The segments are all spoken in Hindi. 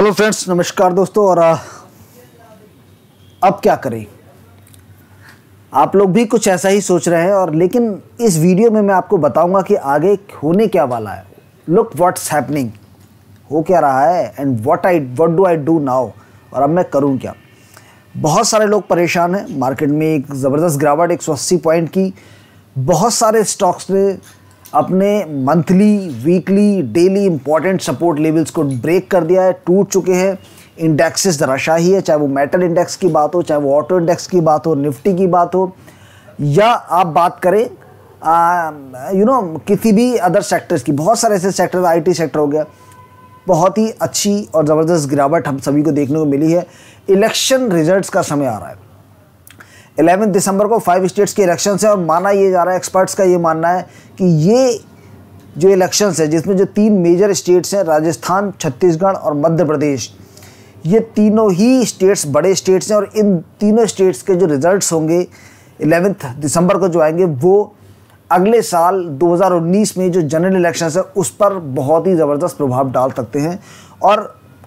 हेलो फ्रेंड्स नमस्कार दोस्तों और अब क्या करें आप लोग भी कुछ ऐसा ही सोच रहे हैं और लेकिन इस वीडियो में मैं आपको बताऊंगा कि आगे होने क्या वाला है लुक व्हाट्स हैपनिंग हो क्या रहा है and what I what do I do now और अब मैं करूं क्या बहुत सारे लोग परेशान हैं मार्केट में एक ज़बरदस्त गिरावट एक पॉइंट की बहुत सारे स्टॉक्स में अपने monthly weekly daily important support levels को ब्रेक कर दिया है टूट चुके हैं इंडेक्सेस ही है चाहे वो मेटल इंडेक्स की बात हो चाहे वो ऑटो इंडेक्स की बात हो निफ्टी की बात हो या आप बात करें यू नो you know, किसी भी अदर सेक्टर्स की बहुत सारे ऐसे सेक्टर आईटी सेक्टर हो गया बहुत ही अच्छी और ज़बरदस्त गिरावट हम सभी को देखने को मिली है इलेक्शन रिजल्ट्स का समय आ रहा है 11 दिसंबर को फाइव स्टेट्स के इलेक्शन हैं और माना ये जा रहा है एक्सपर्ट्स का ये मानना है कि ये जो इलेक्शन है जिसमें जो तीन मेजर स्टेट्स हैं राजस्थान छत्तीसगढ़ और मध्य प्रदेश ये तीनों ही स्टेट्स बड़े स्टेट्स हैं और इन तीनों स्टेट्स के जो रिजल्ट्स होंगे इलेवेंथ दिसंबर को जो आएंगे वो अगले साल 2019 में जो जनरल इलेक्शन है उस पर बहुत ही ज़बरदस्त प्रभाव डाल सकते हैं और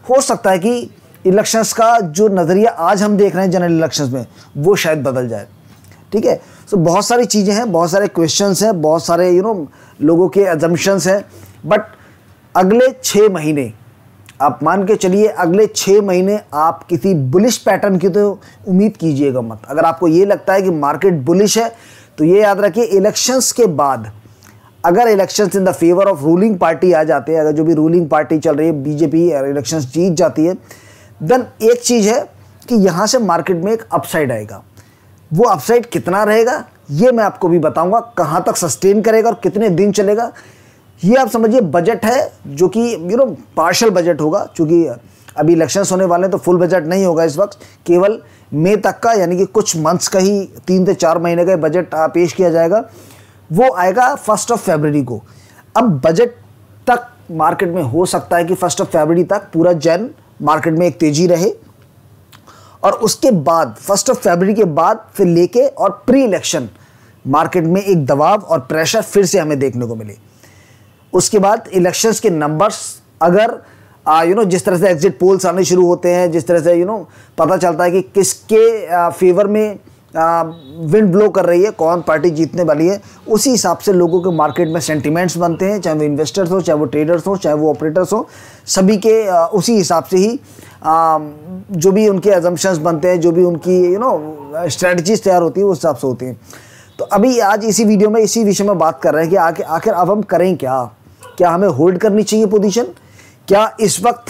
हो सकता है कि इलेक्शंस का जो नज़रिया आज हम देख रहे हैं जनरल इलेक्शंस में वो शायद बदल जाए ठीक है सो बहुत सारी चीज़ें हैं बहुत सारे क्वेश्चंस हैं बहुत सारे यू you नो know, लोगों के एजम्पन्स हैं बट अगले छः महीने आप मान के चलिए अगले छः महीने आप किसी बुलिश पैटर्न की तो उम्मीद कीजिएगा मत अगर आपको ये लगता है कि मार्केट बुलिश है तो ये याद रखिए इलेक्शंस के बाद अगर elections in the favour of ruling party आ जाते हैं अगर जो भी रूलिंग पार्टी चल रही है बीजेपी इलेक्शंस जीत जाती है देन एक चीज़ है कि यहाँ से मार्केट में एक अपसाइड आएगा वो अपसाइड कितना रहेगा ये मैं आपको भी बताऊंगा कहाँ तक सस्टेन करेगा और कितने दिन चलेगा ये आप समझिए बजट है जो कि यू नो पार्शल बजट होगा क्योंकि अभी इलेक्शंस होने वाले हैं तो फुल बजट नहीं होगा इस वक्त केवल मई तक का यानी कि कुछ मंथ्स का ही तीन से चार महीने का बजट पेश किया जाएगा वो आएगा फर्स्ट ऑफ फेबररी को अब बजट तक मार्केट में हो सकता है कि फर्स्ट ऑफ फेबररी तक पूरा जैन मार्केट में एक तेज़ी रहे और उसके बाद फर्स्ट ऑफ फरवरी के बाद फिर लेके और प्री इलेक्शन मार्केट में एक दबाव और प्रेशर फिर से हमें देखने को मिले उसके बाद इलेक्शंस के नंबर्स अगर यू नो जिस तरह से एग्जिट पोल्स आने शुरू होते हैं जिस तरह से यू नो पता चलता है कि किसके फेवर में विंड ब्लो कर रही है कौन पार्टी जीतने वाली है उसी हिसाब से लोगों के मार्केट में सेंटिमेंट्स बनते हैं चाहे वो इन्वेस्टर्स हो चाहे वो ट्रेडर्स हो चाहे वो ऑपरेटर्स हो सभी के उसी हिसाब से ही जो भी उनके एजम्पन्स बनते हैं जो भी उनकी यू नो स्ट्रेटजीज तैयार होती है उस हिसाब से होती हैं तो अभी आज इसी वीडियो में इसी विषय में बात कर रहे हैं कि आखिर आखिर अब हम करें क्या क्या हमें होल्ड करनी चाहिए पोजीशन क्या इस वक्त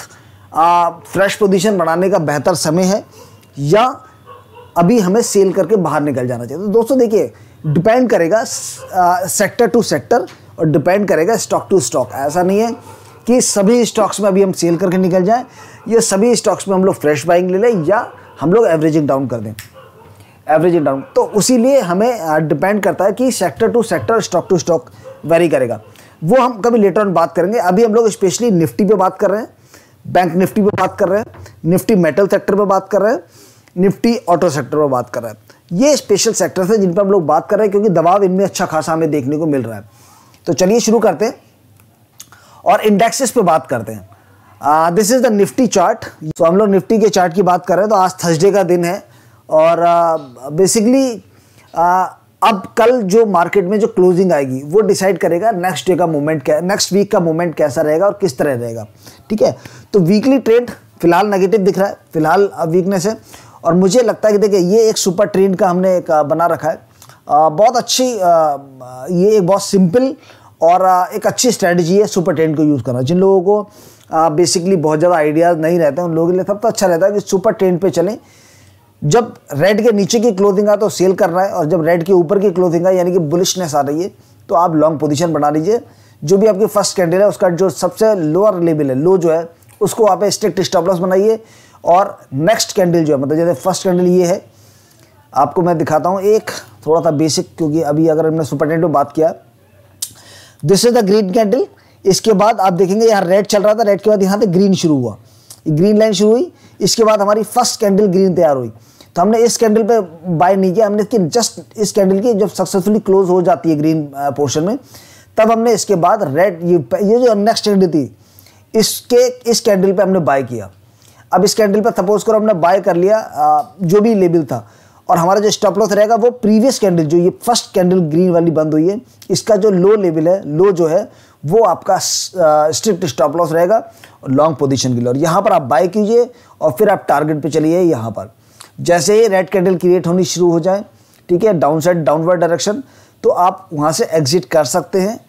फ्रेश पोजीशन बनाने का बेहतर समय है या अभी हमें सेल करके बाहर निकल जाना चाहिए तो दोस्तों देखिए डिपेंड करेगा सेक्टर टू सेक्टर और डिपेंड करेगा स्टॉक टू स्टॉक ऐसा नहीं है कि सभी स्टॉक्स में अभी हम सेल करके निकल जाएं या सभी स्टॉक्स में हम लोग फ्रेश बाइंग ले लें या हम लोग एवरेजिंग डाउन कर दें एवरेजिंग डाउन तो उसी लिए हमें डिपेंड करता है कि sector to sector stock to stock vary करेगा वो हम कभी लेटर ऑन बात करेंगे अभी हम लोग स्पेशली निफ्टी पर बात कर रहे हैं बैंक निफ्टी पर बात कर रहे हैं निफ्टी मेटल सेक्टर पर बात कर रहे हैं निफ्टी ऑटो सेक्टर पर बात कर रहा है ये स्पेशल सेक्टर्स हैं जिन पर हम लोग बात कर रहे हैं क्योंकि दबाव इनमें अच्छा खासा हमें देखने को मिल रहा है तो चलिए शुरू करते हैं और इंडेक्सेस पे बात करते हैं this is the Nifty chart तो हम लोग निफ्टी के चार्ट की बात कर रहे हैं तो आज थर्सडे का दिन है और बेसिकली uh, अब कल जो मार्केट में जो क्लोजिंग आएगी वो डिसाइड करेगा नेक्स्ट डे का मूवमेंट क्या नेक्स्ट वीक का मूवमेंट कैसा रहेगा और किस तरह रहेगा ठीक है तो वीकली ट्रेड फिलहाल नेगेटिव दिख रहा है फिलहाल वीकनेस है और मुझे लगता है कि देखिए ये एक सुपर ट्रेंड का हमने एक बना रखा है बहुत अच्छी ये एक बहुत सिंपल और एक अच्छी स्ट्रैटेजी है सुपर ट्रेंड को यूज़ करना जिन लोगों को बेसिकली बहुत ज़्यादा आइडियाज़ नहीं रहते उन लोगों के लिए सब तो अच्छा रहता है कि सुपर ट्रेंड पर चलें जब रेड के नीचे की क्लोथिंग आ तो सेल कर रहा है और जब रेड के ऊपर की क्लोथिंग आए यानी कि बुलिशनेस आ रही है तो आप लॉन्ग पोजीशन बना लीजिए जो भी आपकी फर्स्ट कैंडल है उसका जो सबसे लोअर लेवल है लो जो है उसको आप स्ट्रिक्ट स्टॉप लॉस बनाइए और नेक्स्ट कैंडल जो है मतलब जैसे फर्स्ट कैंडल ये है आपको मैं दिखाता हूँ एक थोड़ा सा बेसिक क्योंकि अभी अगर हमने सुपरटेंट में बात किया this is the green candle इसके बाद आप देखेंगे यहाँ रेड चल रहा था रेड के बाद यहाँ से ग्रीन शुरू हुआ ग्रीन लाइन शुरू हुई इसके बाद हमारी फर्स्ट कैंडल ग्रीन तैयार हुई तो हमने इस कैंडल पे बाय नहीं किया हमने इसकी जस्ट इस कैंडल की जब सक्सेसफुली क्लोज हो जाती है ग्रीन पोर्शन uh, में तब हमने इसके बाद रेड ये ये जो नेक्स्ट कैंडल थी इसके इस कैंडल पे हमने बाय किया अब इस कैंडल पर सपोज करो हमने बाय कर लिया जो भी लेबल था और हमारा जो स्टॉप लॉस रहेगा वो प्रीवियस कैंडल जो ये फर्स्ट कैंडल ग्रीन वाली बंद हुई है इसका जो लो लेवल है लो जो है वो आपका स्ट्रिक्ट स्टॉप लॉस रहेगा लॉन्ग पोजीशन के लिए और यहाँ पर आप बाय कीजिए और फिर आप टारगेट पे चलिए यहाँ पर जैसे ही रेड कैंडल क्रिएट होनी शुरू हो जाए ठीक है डाउन साइड डाउनवर्ड डायरेक्शन तो आप वहाँ से एग्जिट कर सकते हैं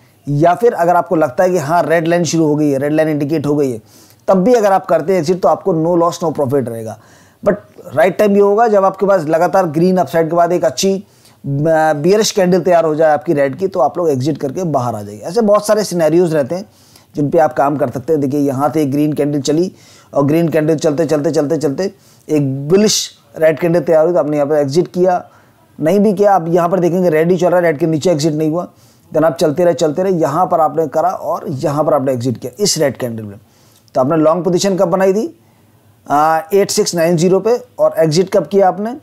या फिर अगर आपको लगता है कि हाँ रेड लाइन शुरू हो गई है रेड लाइन इंडिकेट हो गई है तब भी अगर आप करते हैं एग्जिट तो आपको नो लॉस नो प्रॉफिट रहेगा बट राइट टाइम ये होगा जब आपके पास लगातार ग्रीन अपसाइड के बाद एक अच्छी बियरिश कैंडल तैयार हो जाए आपकी रेड की तो आप लोग एग्जिट करके बाहर आ जाइए ऐसे बहुत सारे सिनेरियोज रहते हैं जिन पर आप काम कर सकते हैं देखिए यहाँ से एक ग्रीन कैंडल चली और ग्रीन कैंडल चलते चलते चलते चलते एक बिलिश रेड कैंडल तैयार हुई तो आपने यहाँ पर एग्जिट किया नहीं भी किया आप यहाँ पर देखेंगे रेड ही चल रहा है रेड के नीचे एग्जिट नहीं हुआ देन आप चलते रहे चलते रहे यहाँ पर आपने करा और यहाँ पर आपने एग्जिट किया इस रेड कैंडल में तो आपने लॉन्ग पोजीशन कब बनाई थी एट सिक्स नाइन जीरो पे और एग्जिट कब किया आपने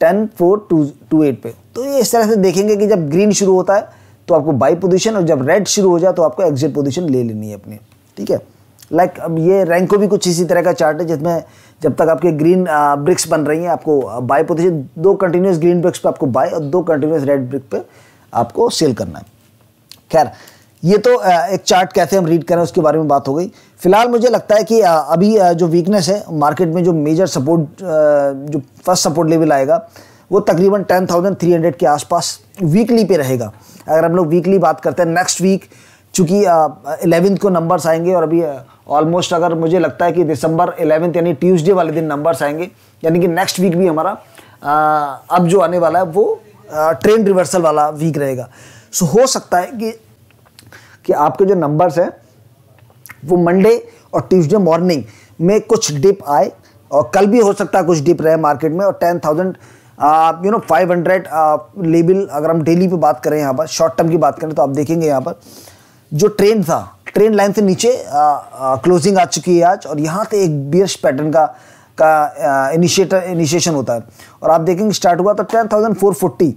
ten four two two eight पे तो ये इस तरह से देखेंगे कि जब ग्रीन शुरू होता है तो आपको बाई पोजीशन और जब रेड शुरू हो जाए तो आपको एग्जिट पोजीशन ले लेनी है अपनी ठीक है लाइक like, अब ये रैंक को भी कुछ इसी तरह का चार्ट है जिसमें जब तक आपके ग्रीन ब्रिक्स बन रही हैं आपको बाय पोजीशन दो कंटिन्यूस ग्रीन ब्रिक्स पे आपको बाय और दो कंटिन्यूस रेड ब्रिक पे आपको सेल करना है खैर ये तो एक चार्ट कैसे हम रीड करें उसके बारे में बात हो गई फिलहाल मुझे लगता है कि अभी जो वीकनेस है मार्केट में जो मेजर सपोर्ट जो फर्स्ट सपोर्ट लेवल आएगा वो तकरीबन टेन थाउजेंड थ्री हंड्रेड के आसपास वीकली पे रहेगा अगर हम लोग वीकली बात करते हैं नेक्स्ट वीक चूँकि एलेवेंथ को नंबर्स आएंगे और अभी ऑलमोस्ट अगर मुझे लगता है कि दिसंबर एलेवेंथ यानी ट्यूसडे वाले दिन नंबर्स आएंगे यानी कि नेक्स्ट वीक भी हमारा अब जो आने वाला है वो ट्रेंड रिवर्सल वाला वीक रहेगा सो हो सकता है कि कि आपके जो नंबर्स हैं वो मंडे और ट्यूसडे मॉर्निंग में कुछ डिप आए और कल भी हो सकता है कुछ डिप रहे मार्केट में और ten thousand you know five hundred लेबल अगर हम डेली पे बात करें यहाँ पर शॉर्ट टर्म की बात करें तो आप देखेंगे यहाँ पर जो ट्रेन था ट्रेन लाइन से नीचे क्लोजिंग आ, आ चुकी है आज और यहाँ से एक बियर्स पैटर्न का का इनिशिएटर इनिशिएशन होता है और आप देखेंगे स्टार्ट हुआ तो ten thousand four forty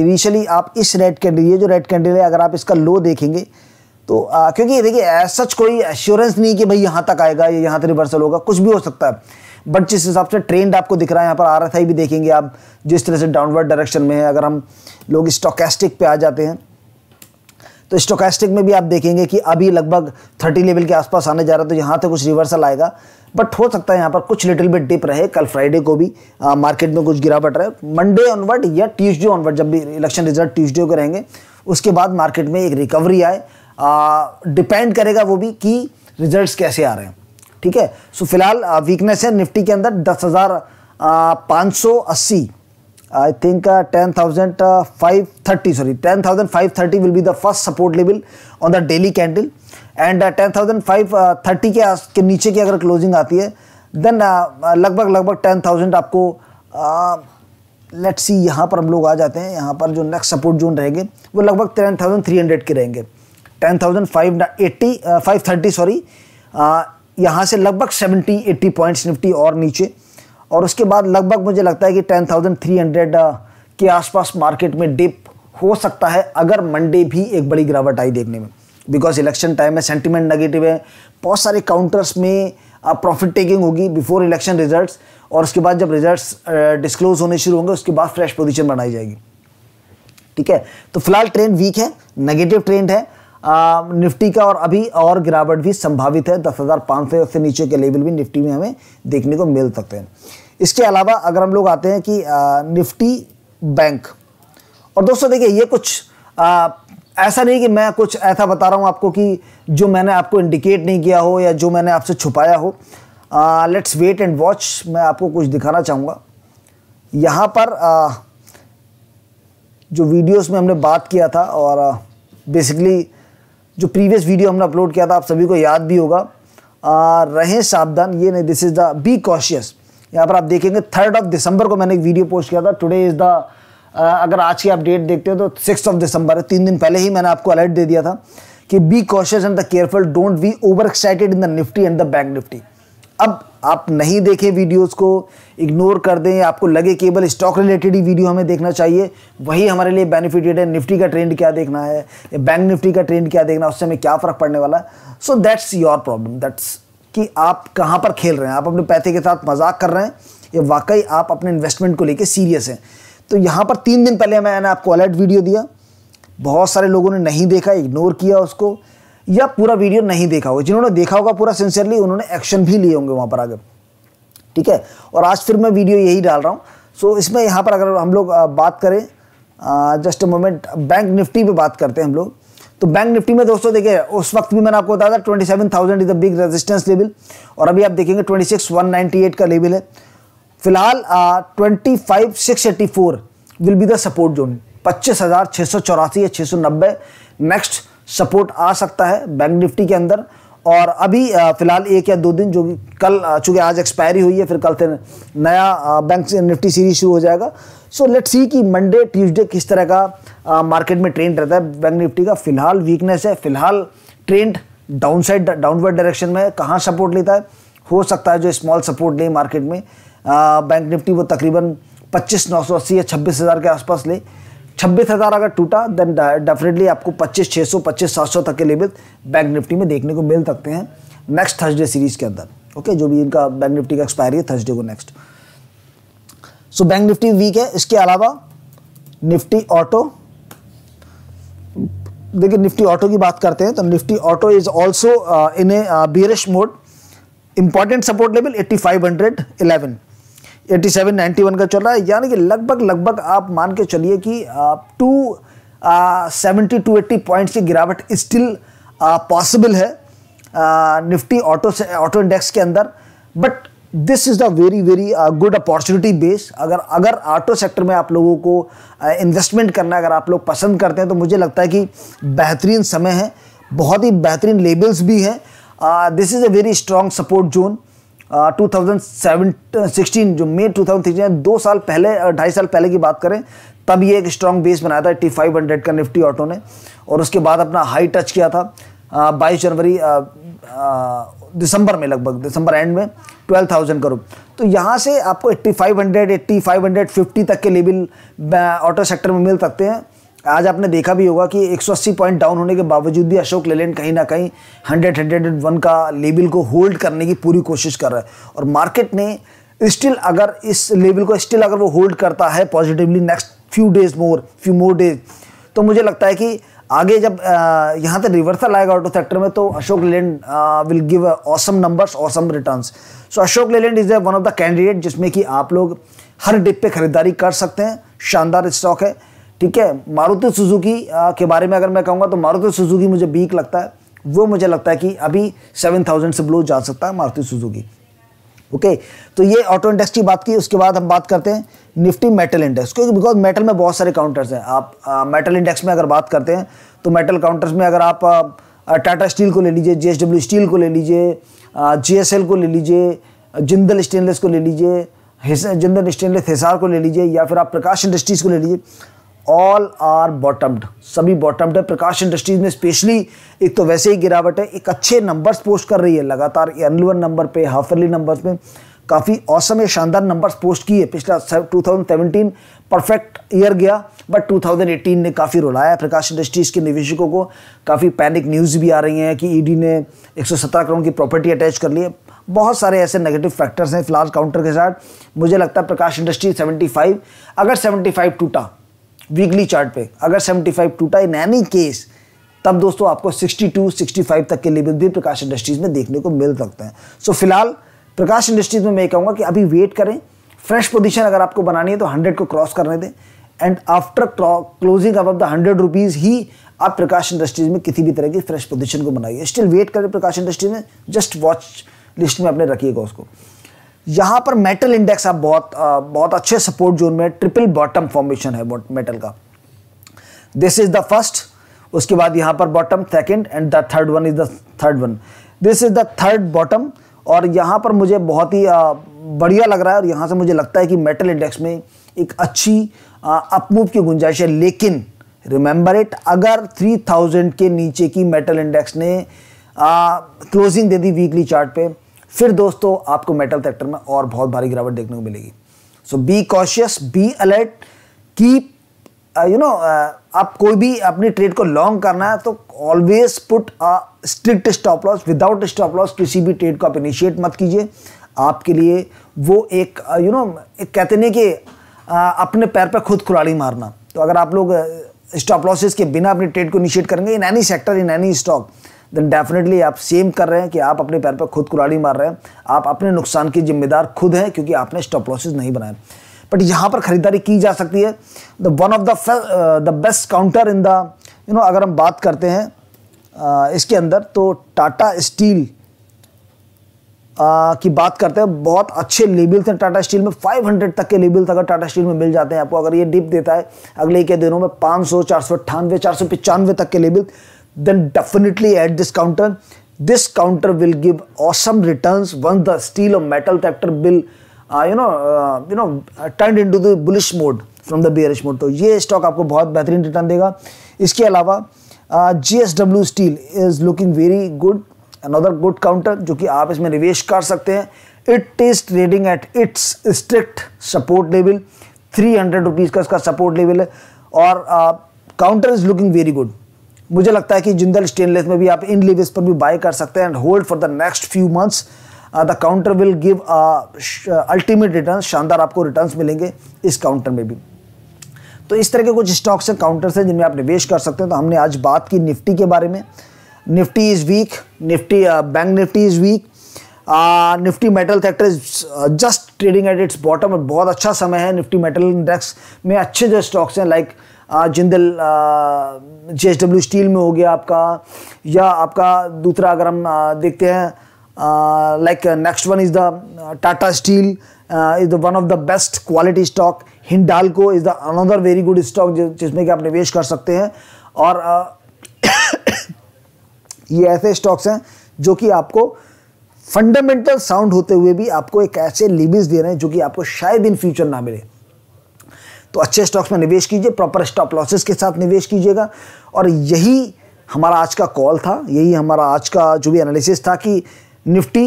initially आप इस रेड कैंडल ये जो रेड कैंडल है अगर आप इसका लो देखेंगे तो आ, क्योंकि देखिए सच कोई एश्योरेंस नहीं कि भाई यहाँ तक आएगा या यहाँ तक रिवर्सल होगा कुछ भी हो सकता है बट जिस हिसाब से ट्रेंड आपको दिख रहा है यहाँ पर आर भी देखेंगे आप जिस तरह से डाउनवर्ड डायरेक्शन में है अगर हम लोग स्टोकेस्टिक पे आ जाते हैं तो स्टोकास्टिक में भी आप देखेंगे कि अभी लगभग थर्टी लेवल के आसपास आने जा रहा है तो यहाँ तो कुछ रिवर्सल आएगा बट हो सकता है यहाँ पर कुछ लिटिल बिट डिप रहे कल फ्राइडे को भी आ, मार्केट में कुछ गिरावट रहे मंडे ऑनवर्ड या ट्यूजडे ऑनवर्ड जब भी इलेक्शन रिजल्ट ट्यूजडे को रहेंगे उसके बाद मार्केट में एक रिकवरी आए डिपेंड करेगा वो भी कि रिजल्ट कैसे आ रहे हैं ठीक है सो फिलहाल वीकनेस है निफ्टी के अंदर दस हज़ार पाँच सौ अस्सी I think ten thousand five thirty sorry ten thousand five thirty will be the first support level on the daily candle and ten thousand five thirty के आस के नीचे की अगर क्लोजिंग आती है देन uh, uh, लगभग लगभग टेन थाउजेंड आपको लेट्स uh, सी यहाँ पर हम लोग आ जाते हैं यहाँ पर जो नेक्स्ट सपोर्ट जोन रहेंगे वो लगभग टेन थाउजेंड थ्री हंड्रेड के रहेंगे ten thousand five eighty five thirty sorry यहाँ से लगभग सेवेंटी एट्टी पॉइंट्स निफ्टी और नीचे और उसके बाद लगभग मुझे लगता है कि टेन थाउजेंड थ्री हंड्रेड के आसपास मार्केट में डिप हो सकता है अगर मंडे भी एक बड़ी गिरावट आई देखने में बिकॉज इलेक्शन टाइम है सेंटिमेंट नेगेटिव है बहुत सारे काउंटर्स में प्रॉफिट टेकिंग होगी बिफोर इलेक्शन रिजल्ट्स और उसके बाद जब रिजल्ट्स डिस्क्लोज होने शुरू होंगे उसके बाद फ्रेश पोजीशन बनाई जाएगी ठीक है तो फिलहाल ट्रेंड वीक है नेगेटिव ट्रेंड है आ, निफ्टी का और अभी और गिरावट भी संभावित है दस हज़ार पाँच सौ से नीचे के लेवल भी निफ्टी में हमें देखने को मिल सकते हैं इसके अलावा अगर हम लोग आते हैं कि निफ्टी बैंक और दोस्तों देखिए ये कुछ आ, ऐसा नहीं कि मैं कुछ ऐसा बता रहा हूँ आपको कि जो मैंने आपको इंडिकेट नहीं किया हो या जो मैंने आपसे छुपाया हो लेट्स वेट एंड वॉच मैं आपको कुछ दिखाना चाहूँगा यहाँ पर आ, जो वीडियोस में हमने बात किया था और बेसिकली जो प्रीवियस वीडियो हमने अपलोड किया था आप सभी को याद भी होगा रहें सावधान ये नहीं this is the be cautious यहाँ पर आप देखेंगे थर्ड ऑफ दिसंबर को मैंने एक वीडियो पोस्ट किया था टुडे इज़ द अगर आज की आप डेट देखते हो तो सिक्स ऑफ दिसंबर है तीन दिन पहले ही मैंने आपको अलर्ट दे दिया था कि be cautious and the careful don't be over excited in the Nifty and the Bank Nifty अब आप नहीं देखें वीडियोज़ को इग्नोर कर दें आपको लगे केवल स्टॉक रिलेटेड ही वीडियो हमें देखना चाहिए वही हमारे लिए बेनिफिटेड है निफ्टी का ट्रेंड क्या देखना है बैंक निफ्टी का ट्रेंड क्या देखना है उससे हमें क्या फ़र्क पड़ने वाला है so that's your problem that's कि आप कहाँ पर खेल रहे हैं आप अपने पैसे के साथ मजाक कर रहे हैं या वाकई आप अपने इन्वेस्टमेंट को लेकर सीरियस हैं तो यहाँ पर तीन दिन पहले मैंने आपको अलर्ट वीडियो दिया बहुत सारे लोगों ने नहीं देखा इग्नोर किया उसको या पूरा वीडियो नहीं देखा होगा जिन्होंने देखा होगा पूरा सिंसियरली उन्होंने एक्शन भी लिए होंगे वहाँ पर आगे ठीक है और आज फिर मैं वीडियो यही डाल रहा हूँ सो इसमें यहाँ पर अगर हम लोग बात करें just a moment Bank Nifty पर बात करते हैं हम लोग तो बैंक निफ्टी में दोस्तों देखिए उस वक्त भी मैंने आपको बताया था twenty seven thousand is the big resistance level और अभी आप देखेंगे twenty six one ninety eight का लेवल है फिलहाल twenty five six eighty four will be the support zone पच्चीस हज़ार छः सौ चौरासी या छः सौ नब्बे नेक्स्ट सपोर्ट आ सकता है बैंक निफ्टी के अंदर और अभी फिलहाल एक या दो दिन जो कि कल चूँकि आज एक्सपायरी हुई है फिर कल से नया बैंक निफ्टी सीरीज शुरू हो जाएगा सो लेट सी कि मंडे ट्यूसडे किस तरह का मार्केट में ट्रेंड रहता है बैंक निफ्टी का फिलहाल वीकनेस है फिलहाल trend down side downward direction में कहाँ सपोर्ट लेता है हो सकता है जो स्मॉल सपोर्ट ले मार्केट में आ, बैंक निफ्टी वो तकरीबन पच्चीस नौ सौ अस्सी या छब्बीस हज़ार के आसपास ले छब्बीस हज़ार अगर टूटा देन डेफिनेटली आपको पच्चीस छः सौ पच्चीस सात सौ तक के लेवल बैंक निफ्टी में देखने को मिल सकते हैं नेक्स्ट थर्सडे सीरीज़ के अंदर ओके जो भी इनका बैंक निफ्टी का एक्सपायरी है थर्सडे को next so Bank Nifty weak है इसके अलावा निफ्टी ऑटो देखिए निफ्टी ऑटो की बात करते हैं तो Nifty auto is also in a bearish mode important support level 8511 8791 का चल रहा है यानी कि लगभग लगभग आप मान के चलिए कि two seventy two eighty points की गिरावट स्टिल पॉसिबल uh, है निफ्टी uh, ऑटो से ऑटो इंडेक्स के अंदर but this is the very very good opportunity base अगर अगर ऑटो सेक्टर में आप लोगों को इन्वेस्टमेंट uh, करना अगर आप लोग पसंद करते हैं तो मुझे लगता है कि बेहतरीन समय है बहुत ही बेहतरीन लेबल्स भी हैं this is a very strong support zone two thousand जो मे टू थाउजेंड दो साल पहले uh, ढाई साल पहले की बात करें तब ये एक स्ट्रॉन्ग बेस बनाया था एट्टी फाइव हंड्रेड का निफ्टी ऑटो ने और उसके बाद अपना हाई टच किया था uh, बाईस जनवरी uh, दिसंबर में लगभग दिसंबर एंड में ट्वेल्व थाउजेंड करोड़ तो यहाँ से आपको eighty five hundred eighty five hundred fifty तक के लेवल ऑटो सेक्टर में मिल सकते हैं आज आपने देखा भी होगा कि 180 पॉइंट डाउन होने के बावजूद भी अशोक लेलैंड कहीं ना कहीं हंड्रेड हंड्रेड वन का लेवल को होल्ड करने की पूरी कोशिश कर रहा है और मार्केट ने स्टिल अगर इस लेवल को स्टिल अगर वो होल्ड करता है positively next few days more few more days तो मुझे लगता है कि आगे जब यहाँ तक रिवर्सल आएगा ऑटो सेक्टर में तो Ashok Leyland will give awesome numbers awesome returns so Ashok Leyland is one of the candidate जिसमें कि आप लोग हर डिप पे खरीदारी कर सकते हैं शानदार स्टॉक है ठीक है मारुति सुजुकी के बारे में अगर मैं कहूँगा तो मारुति सुजुकी मुझे बीक लगता है वो मुझे लगता है कि अभी सेवन थाउजेंड से ब्लो जा सकता है मारुति सुजुकी ओके तो ये ऑटो इंडेक्स की बात की उसके बाद हम बात करते हैं निफ्टी मेटल इंडेक्स क्योंकि बिकॉज मेटल में बहुत सारे काउंटर्स हैं आप मेटल इंडेक्स में अगर बात करते हैं तो मेटल काउंटर्स में अगर आप टाटा स्टील को ले लीजिए जे स्टील को ले लीजिए जे को ले लीजिए जिंदल स्टेनलेस को ले लीजिए जिंदल स्टेनलेस हिसार को ले लीजिए या फिर आप प्रकाश इंडस्ट्रीज़ को ले लीजिए ऑल आर बॉटम्ड सभी बॉटम्ड है प्रकाश इंडस्ट्रीज में स्पेशली एक तो वैसे ही गिरावट है एक अच्छे नंबर्स पोस्ट कर रही है लगातार एनुअल नंबर पे हाफ एनली नंबर्स में काफ़ी औसम है शानदार नंबर्स पोस्ट किए पिछला 2017 परफेक्ट ईयर गया बट 2018 ने काफ़ी रुलाया प्रकाश इंडस्ट्रीज़ के निवेशकों को काफ़ी पैनिक न्यूज़ भी आ रही हैं कि ईडी e ने 117 करोड़ की प्रॉपर्टी अटैच कर ली है बहुत सारे ऐसे नेगेटिव फैक्टर्स हैं फिलहाल काउंटर के साथ मुझे लगता है प्रकाश इंडस्ट्री 75 अगर 75 टूटा वीकली चार्ट पे अगर 75 टूटा इन एनी केस तब दोस्तों आपको 62, 65 तक के लेवल भी प्रकाश इंडस्ट्रीज में देखने को मिल सकते हैं सो so, फिलहाल प्रकाश इंडस्ट्रीज में मैं कहूँगा कि अभी वेट करें फ्रेश पोजिशन अगर आपको बनानी है तो हंड्रेड को क्रॉस करने दें एंड आफ्टर क्लोजिंग अब द हंड्रेड रुपीज़ ही आप प्रकाश इंडस्ट्रीज में किसी भी तरह की फ्रेश पोजीशन को बनाइए स्टिल वेट करें प्रकाश इंडस्ट्रीज में जस्ट वॉच लिस्ट में अपने रखिएगा उसको यहां पर मेटल इंडेक्स आप बहुत बहुत अच्छे सपोर्ट जोन में ट्रिपल बॉटम फॉर्मेशन है मेटल का दिस इज द फर्स्ट उसके बाद यहां पर bottom second and the third one is the third one this is the third bottom और यहां पर मुझे बहुत ही बढ़िया लग रहा है और यहां से मुझे लगता है कि मेटल इंडेक्स में एक अच्छी अपमूव की गुंजाइश है लेकिन रिमेंबर इट अगर 3000 के नीचे की मेटल इंडेक्स ने क्लोजिंग दे दी वीकली चार्ट पे फिर दोस्तों आपको मेटल सेक्टर में और बहुत भारी गिरावट देखने को मिलेगी so be cautious be alert keep you know आप कोई भी अपनी ट्रेड को लॉन्ग करना है तो always put a strict stop loss without stop loss किसी भी ट्रेड को आप इनिशिएट मत कीजिए आपके लिए वो एक यू uh, नो एक कहते नहीं कि uh, अपने पैर पर खुद कुराड़ी मारना तो अगर आप लोग स्टॉप uh, लॉसेस के बिना अपने ट्रेड को इनिशिएट करेंगे in any sector in any stock then definitely आप सेम कर रहे हैं कि आप अपने पैर पर खुद कुराड़ी मार रहे हैं आप अपने नुकसान की जिम्मेदार खुद हैं क्योंकि आपने स्टॉप लॉसेज नहीं बनाए बट यहाँ पर ख़रीदारी की जा सकती है the one of the the best counter in the you know अगर हम बात करते हैं uh, इसके अंदर तो टाटा स्टील uh, की बात करते हैं बहुत अच्छे लेबल्स हैं टाटा स्टील में 500 तक के लेबल्स अगर टाटा स्टील में मिल जाते हैं आपको अगर ये डिप देता है अगले के दिनों में पाँच सौ चार सौ अट्ठानवे चार सौ पचानवे तक के लेबल then definitely add this counter. This counter will give awesome returns once the steel or metal factor will uh, you know uh, you know uh, turned into the bullish mode from the bearish mode. So, ये stock आपको बहुत बेहतरीन रिटर्न देगा इसके अलावा G S Steel is looking very good. Another good counter, counter जो कि आप इसमें निवेश कर सकते हैं it is trading at its strict support level three hundred rupees का इसका सपोर्ट लेवल है और काउंटर इज लुकिंग वेरी मुझे लगता है कि जिंदल स्टेनलेस में भी आप इन लिविस पर भी बाय कर सकते हैं and hold for the next few months the counter will give ultimate return शानदार आपको रिटर्न मिलेंगे इस काउंटर में भी तो इस तरह के कुछ स्टॉक्स हैं काउंटर्स हैं जिनमें आप निवेश कर सकते हैं तो हमने आज बात की निफ्टी के बारे में Nifty is weak Nifty bank uh, Nifty is weak uh, Nifty metal sector is just trading at its bottom बहुत अच्छा समय है निफ्टी मेटल इंडेक्स में अच्छे जो स्टॉक्स हैं like like, Jindal J W steel में हो गया आपका या आपका दूसरा अगर हम देखते हैं like next one is the Tata steel is the one of the best quality stock Hindalco is the another very good stock जिसमें कि आप निवेश कर सकते हैं और ये ऐसे स्टॉक्स हैं जो कि आपको फंडामेंटल साउंड होते हुए भी आपको एक ऐसे लिबिस दे रहे हैं जो कि आपको शायद इन फ्यूचर ना मिले तो अच्छे स्टॉक्स में निवेश कीजिए प्रॉपर स्टॉप लॉसेस के साथ निवेश कीजिएगा और यही हमारा आज का कॉल था यही हमारा आज का जो भी एनालिसिस था कि निफ्टी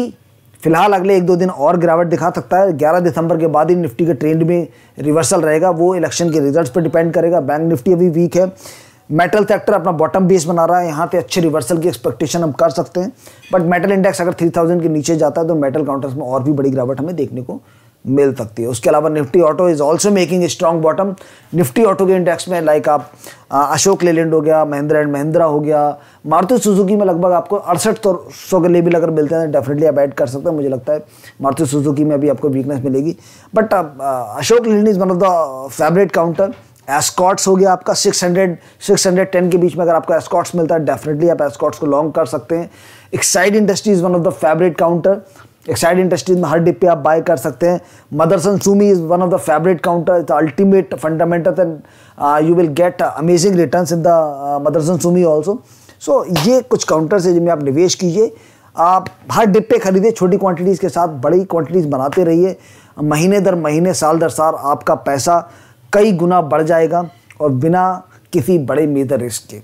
फिलहाल अगले एक दो दिन और गिरावट दिखा सकता है 11 दिसंबर के बाद ही निफ्टी के ट्रेंड में रिवर्सल रहेगा वो इलेक्शन के रिजल्ट्स पर डिपेंड करेगा बैंक निफ्टी अभी वीक है मेटल सेक्टर अपना बॉटम बेस बना रहा है यहाँ पे अच्छे रिवर्सल की एक्सपेक्टेशन हम कर सकते हैं बट मेटल इंडेक्स अगर 3000 के नीचे जाता है तो मेटल काउंटर्स में और भी बड़ी गिरावट हमें देखने को मिल सकती है उसके अलावा Nifty auto is also making a strong bottom Nifty auto के इंडेक्स में लाइक आप अशोक लेलैंड हो गया महिंद्रा एंड महिंद्रा हो गया मारुति सुजुकी में लगभग आपको अड़सठ सौ के लेवल अगर मिलते हैं डेफिनेटली आप ऐड कर सकते हैं मुझे लगता है मारुति सुजुकी में भी आपको वीकनेस मिलेगी but Ashok Leyland is one of the favourite counter Escorts हो गया आपका 600 610 के बीच में अगर आपको एस्कॉट्स मिलता है डेफिनेटली आप एस्कॉट्स को लॉन्ग कर सकते हैं Exide industry is one of the favourite counter Exide industries में हर डिप पे आप बाय कर सकते हैं Motherson Sumi is one of the favourite counter is ultimate fundamental and you will get amazing return in the Motherson Sumi also so ये कुछ काउंटर्स है जिनमें आप निवेश कीजिए आप हर डिप पे खरीदे छोटी क्वांटिटीज़ के साथ बड़ी क्वांटिटीज़ बनाते रहिए महीने दर महीने साल दर साल आपका पैसा कई गुना बढ़ जाएगा और बिना किसी बड़े मेजर रिस्क के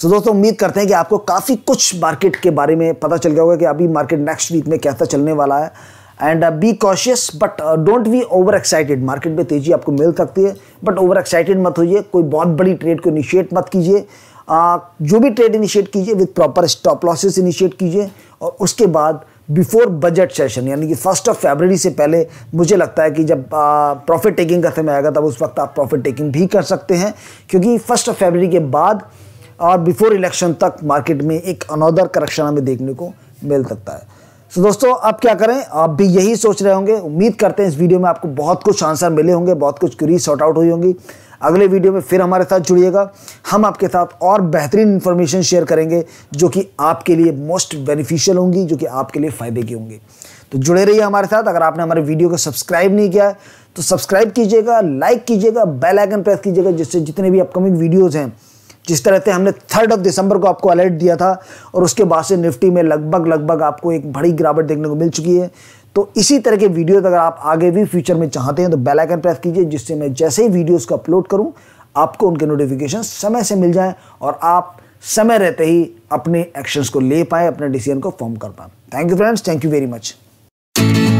सो दोस्तों उम्मीद करते हैं कि आपको काफ़ी कुछ मार्केट के बारे में पता चल गया होगा कि अभी मार्केट नेक्स्ट वीक में कैसा चलने वाला है and be cautious but don't be over excited market में तेज़ी आपको मिल सकती है बट ओवर एक्साइटेड मत होइए कोई बहुत बड़ी ट्रेड को इनिशिएट मत कीजिए uh, जो भी ट्रेड इनिशिएट कीजिए with proper stop losses initiate कीजिए और उसके बाद बिफोर बजट सेशन यानी कि फर्स्ट ऑफ फेबररी से पहले मुझे लगता है कि जब प्रॉफिट टेकिंग का समय आएगा तब उस वक्त आप प्रॉफिट टेकिंग भी कर सकते हैं क्योंकि फर्स्ट ऑफ फेबररी के बाद और बिफोर इलेक्शन तक मार्केट में एक अनोदर करेक्शन हमें देखने को मिल सकता है सो so, दोस्तों आप क्या करें आप भी यही सोच रहे होंगे उम्मीद करते हैं इस वीडियो में आपको बहुत कुछ आंसर मिले होंगे बहुत कुछ क्यूरी सॉर्ट आउट हुई होंगी अगले वीडियो में फिर हमारे साथ जुड़िएगा हम आपके साथ और बेहतरीन इन्फॉर्मेशन शेयर करेंगे जो कि आपके लिए मोस्ट बेनिफिशियल होंगी जो कि आपके लिए फ़ायदे की होंगी तो जुड़े रहिए हमारे साथ अगर आपने हमारे वीडियो को सब्सक्राइब नहीं किया है तो सब्सक्राइब कीजिएगा लाइक कीजिएगा बेल आइकन प्रेस कीजिएगा जिससे जितने भी अपकमिंग वीडियोज़ हैं जिस तरह से हमने थर्ड ऑफ दिसंबर को आपको अलर्ट दिया था और उसके बाद से निफ्टी में लगभग लगभग आपको एक बड़ी गिरावट देखने को मिल चुकी है तो इसी तरह के वीडियोज अगर आप आगे भी फ्यूचर में चाहते हैं तो बेल आइकन प्रेस कीजिए जिससे मैं जैसे ही वीडियोज को अपलोड करूं आपको उनके नोटिफिकेशन समय से मिल जाए और आप समय रहते ही अपने एक्शंस को ले पाए अपने डिसीजन को फॉर्म कर पाए thank you friends thank you very much